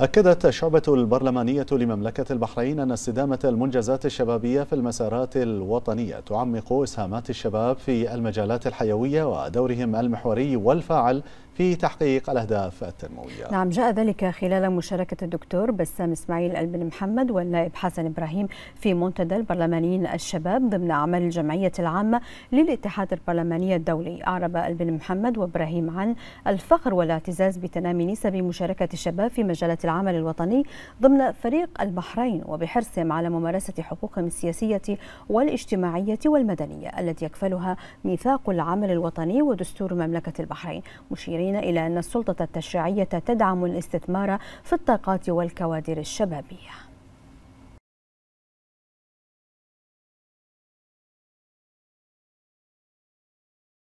أكدت الشعبة البرلمانية لمملكة البحرين أن استدامة المنجزات الشبابية في المسارات الوطنية تعمق إسهامات الشباب في المجالات الحيوية ودورهم المحوري والفاعل في تحقيق الأهداف التنموية نعم جاء ذلك خلال مشاركة الدكتور بسام إسماعيل البن محمد والنائب حسن إبراهيم في منتدى البرلمانيين الشباب ضمن أعمال الجمعية العامة للاتحاد البرلماني الدولي أعرب البن محمد وإبراهيم عن الفخر والاعتزاز بتنامي نسب مشاركة الشباب في مجالة العمل الوطني ضمن فريق البحرين وبحرصهم على ممارسة حقوقهم السياسية والاجتماعية والمدنية التي يكفلها ميثاق العمل الوطني ودستور مملكة البحرين مشيرين الناظرين إلى أن السلطة التشريعية تدعم الاستثمار في الطاقات والكوادر الشبابية